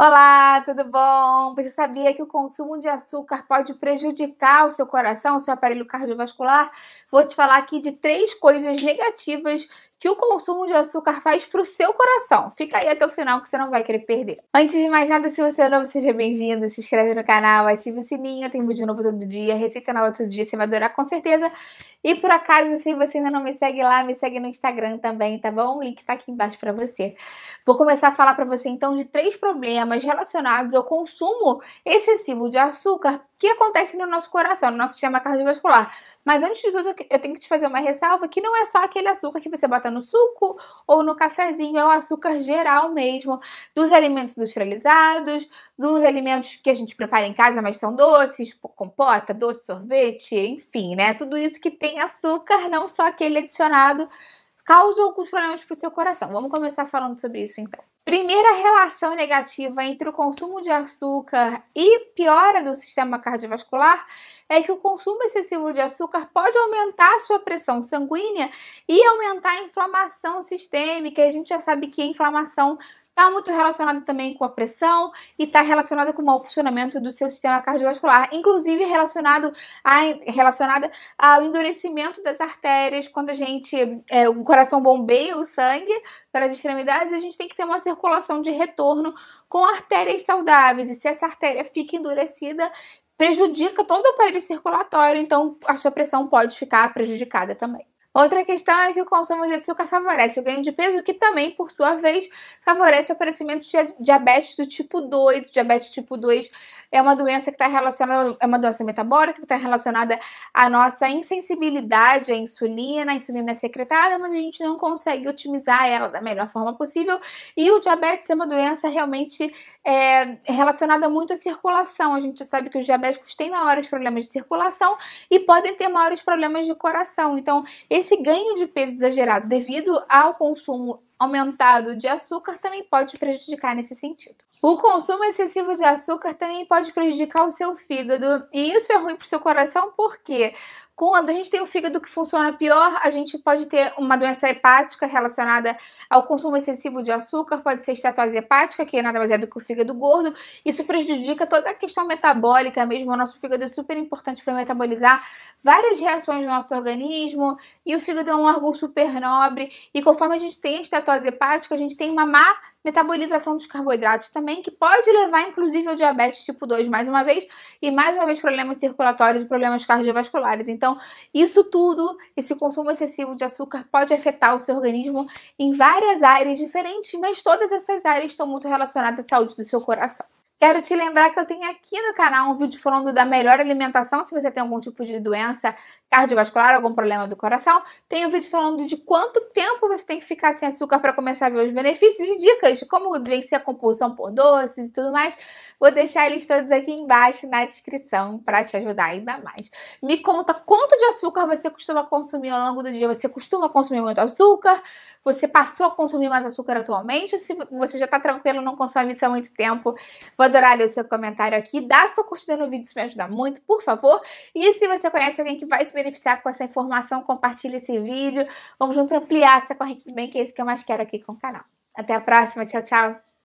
Olá, tudo bom? Você sabia que o consumo de açúcar pode prejudicar o seu coração, o seu aparelho cardiovascular? Vou te falar aqui de três coisas negativas que o consumo de açúcar faz para o seu coração. Fica aí até o final que você não vai querer perder. Antes de mais nada, se você é novo, seja bem-vindo, se inscreve no canal, ativa o sininho, tem vídeo novo todo dia, receita nova todo dia, você vai adorar com certeza. E por acaso, se você ainda não me segue lá, me segue no Instagram também, tá bom? O link tá aqui embaixo para você. Vou começar a falar para você então de três problemas relacionados ao consumo excessivo de açúcar que acontece no nosso coração, no nosso sistema cardiovascular. Mas antes de tudo, eu tenho que te fazer uma ressalva que não é só aquele açúcar que você bota coloca no suco ou no cafezinho, é o açúcar geral mesmo, dos alimentos industrializados, dos alimentos que a gente prepara em casa, mas são doces, compota, doce, sorvete, enfim, né? Tudo isso que tem açúcar, não só aquele adicionado causam alguns problemas para o seu coração. Vamos começar falando sobre isso então. Primeira relação negativa entre o consumo de açúcar e piora do sistema cardiovascular é que o consumo excessivo de açúcar pode aumentar a sua pressão sanguínea e aumentar a inflamação sistêmica. E a gente já sabe que a inflamação está muito relacionada também com a pressão e está relacionada com o mau funcionamento do seu sistema cardiovascular, inclusive relacionado a, relacionada ao endurecimento das artérias, quando a gente, é, o coração bombeia o sangue para as extremidades, a gente tem que ter uma circulação de retorno com artérias saudáveis, e se essa artéria fica endurecida, prejudica todo o aparelho circulatório, então a sua pressão pode ficar prejudicada também. Outra questão é que o consumo de açúcar favorece o ganho de peso, que também, por sua vez, favorece o aparecimento de diabetes do tipo 2. O diabetes tipo 2 é uma doença que está relacionada, é uma doença metabólica que está relacionada à nossa insensibilidade à insulina. A insulina é secretada, mas a gente não consegue otimizar ela da melhor forma possível. E o diabetes é uma doença realmente é, relacionada muito à circulação. A gente sabe que os diabéticos têm maiores problemas de circulação e podem ter maiores problemas de coração. Então, esse ganho de peso exagerado devido ao consumo aumentado de açúcar também pode prejudicar nesse sentido. O consumo excessivo de açúcar também pode prejudicar o seu fígado, e isso é ruim para o seu coração porque quando a gente tem o fígado que funciona pior, a gente pode ter uma doença hepática relacionada ao consumo excessivo de açúcar, pode ser estatose hepática, que é nada mais é do que o fígado gordo. Isso prejudica toda a questão metabólica mesmo. O nosso fígado é super importante para metabolizar várias reações do nosso organismo, e o fígado é um órgão super nobre. E conforme a gente tem a estatose cetose hepática, a gente tem uma má metabolização dos carboidratos também, que pode levar inclusive ao diabetes tipo 2, mais uma vez, e mais uma vez problemas circulatórios e problemas cardiovasculares. Então, isso tudo, esse consumo excessivo de açúcar pode afetar o seu organismo em várias áreas diferentes, mas todas essas áreas estão muito relacionadas à saúde do seu coração. Quero te lembrar que eu tenho aqui no canal um vídeo falando da melhor alimentação se você tem algum tipo de doença cardiovascular, algum problema do coração. Tem um vídeo falando de quanto tempo você tem que ficar sem açúcar para começar a ver os benefícios e dicas de como vencer a compulsão por doces e tudo mais. Vou deixar eles todos aqui embaixo na descrição para te ajudar ainda mais. Me conta quanto de açúcar você costuma consumir ao longo do dia. Você costuma consumir muito açúcar? Você passou a consumir mais açúcar atualmente? Ou se você já está tranquilo, não consome isso há muito tempo? Vou adorar ler o seu comentário aqui. Dá sua curtida no vídeo, isso me ajuda muito, por favor. E se você conhece alguém que vai se beneficiar com essa informação, compartilhe esse vídeo. Vamos juntos ampliar essa corrente do bem, que é isso que eu mais quero aqui com o canal. Até a próxima, tchau, tchau!